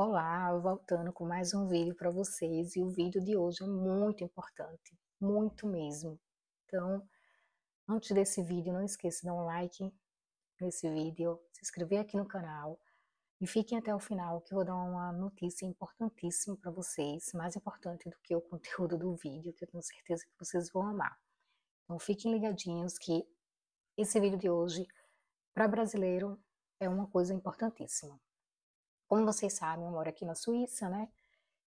Olá, voltando com mais um vídeo para vocês e o vídeo de hoje é muito importante, muito mesmo. Então, antes desse vídeo, não esqueça de dar um like nesse vídeo, se inscrever aqui no canal e fiquem até o final que eu vou dar uma notícia importantíssima para vocês, mais importante do que o conteúdo do vídeo, que eu tenho certeza que vocês vão amar. Então, fiquem ligadinhos que esse vídeo de hoje, para brasileiro, é uma coisa importantíssima. Como vocês sabem, eu moro aqui na Suíça, né?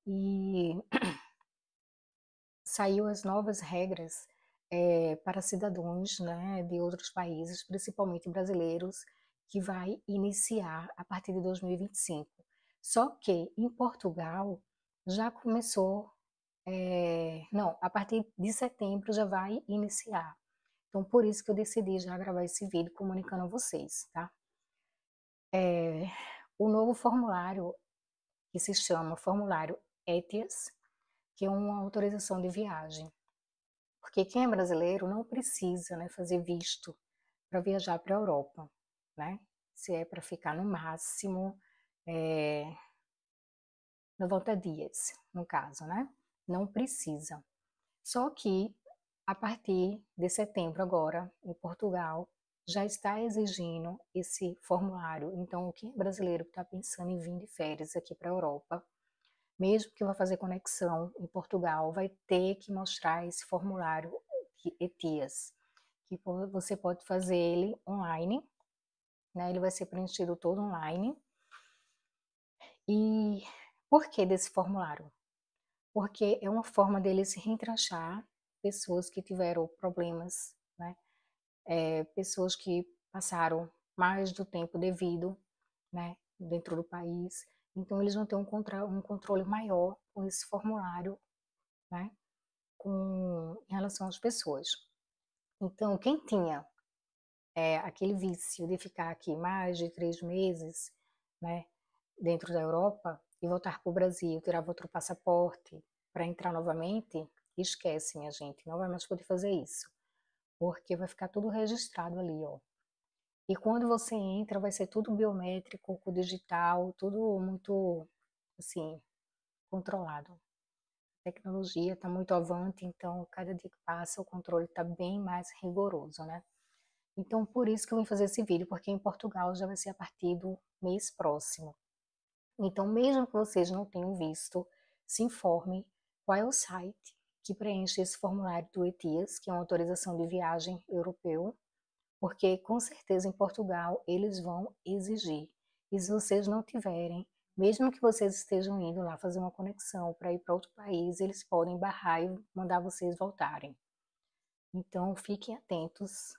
E saiu as novas regras é, para cidadãos né, de outros países, principalmente brasileiros, que vai iniciar a partir de 2025. Só que em Portugal já começou, é, não, a partir de setembro já vai iniciar. Então por isso que eu decidi já gravar esse vídeo comunicando a vocês, tá? É, o novo formulário que se chama formulário ETIAS, que é uma autorização de viagem. Porque quem é brasileiro não precisa né, fazer visto para viajar para a Europa, né? Se é para ficar no máximo é, 90 dias, no caso, né? Não precisa. Só que a partir de setembro agora, em Portugal, já está exigindo esse formulário. Então, o que é brasileiro que está pensando em vir de férias aqui para a Europa, mesmo que vá fazer conexão em Portugal, vai ter que mostrar esse formulário ETIAS, que você pode fazer ele online, né? Ele vai ser preenchido todo online. E por que desse formulário? Porque é uma forma deles reentrachar pessoas que tiveram problemas, né? é, pessoas que passaram mais do tempo devido né, dentro do país. Então, eles vão ter um, contra, um controle maior com esse formulário né, com, em relação às pessoas. Então, quem tinha é, aquele vício de ficar aqui mais de três meses né, dentro da Europa e voltar para o Brasil, tirar outro passaporte para entrar novamente, esquece, minha gente, não vai mais poder fazer isso porque vai ficar tudo registrado ali, ó. E quando você entra, vai ser tudo biométrico, com digital, tudo muito, assim, controlado. A tecnologia está muito avante, então cada dia que passa o controle está bem mais rigoroso, né? Então, por isso que eu vim fazer esse vídeo, porque em Portugal já vai ser a partir do mês próximo. Então, mesmo que vocês não tenham visto, se informe qual é o site que preencha esse formulário do ETIAS, que é uma autorização de viagem europeu, porque com certeza em Portugal eles vão exigir. E se vocês não tiverem, mesmo que vocês estejam indo lá fazer uma conexão para ir para outro país, eles podem barrar e mandar vocês voltarem. Então fiquem atentos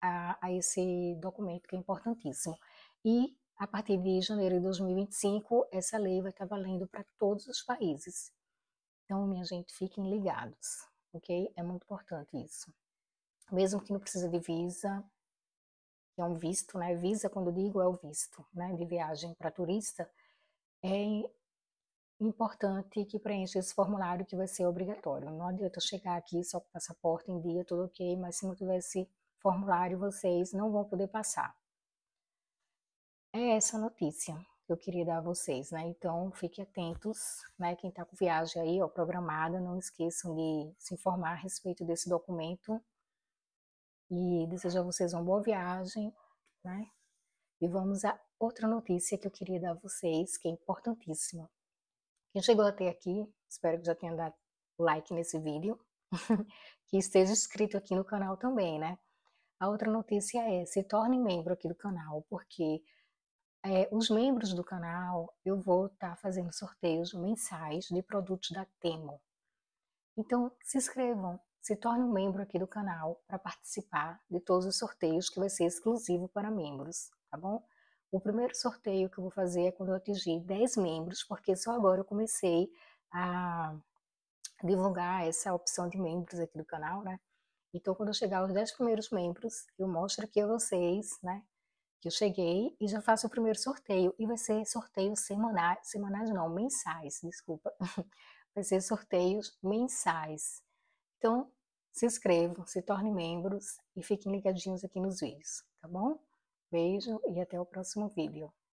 a, a esse documento que é importantíssimo. E a partir de janeiro de 2025, essa lei vai estar valendo para todos os países. Então, minha gente, fiquem ligados, ok? É muito importante isso. Mesmo que não precise de visa, que é um visto, né? Visa, quando digo, é o visto, né? De viagem para turista, é importante que preencha esse formulário que vai ser obrigatório. Não adianta chegar aqui só com passaporte em dia, tudo ok, mas se não tiver esse formulário, vocês não vão poder passar. É essa a notícia que eu queria dar a vocês, né? Então, fiquem atentos, né? Quem está com viagem aí, ó, programada, não esqueçam de se informar a respeito desse documento. E desejo a vocês uma boa viagem, né? E vamos a outra notícia que eu queria dar a vocês, que é importantíssima. Quem chegou até aqui, espero que já tenha dado like nesse vídeo, que esteja inscrito aqui no canal também, né? A outra notícia é, se torne membro aqui do canal, porque é, os membros do canal, eu vou estar tá fazendo sorteios mensais de produtos da Temo. Então, se inscrevam, se tornem um membro aqui do canal para participar de todos os sorteios que vai ser exclusivo para membros, tá bom? O primeiro sorteio que eu vou fazer é quando eu atingir 10 membros, porque só agora eu comecei a divulgar essa opção de membros aqui do canal, né? Então, quando eu chegar aos 10 primeiros membros, eu mostro aqui a vocês, né, eu cheguei e já faço o primeiro sorteio. E vai ser sorteio semanais, semanais não, mensais, desculpa. Vai ser sorteios mensais. Então, se inscrevam, se tornem membros e fiquem ligadinhos aqui nos vídeos, tá bom? Beijo e até o próximo vídeo.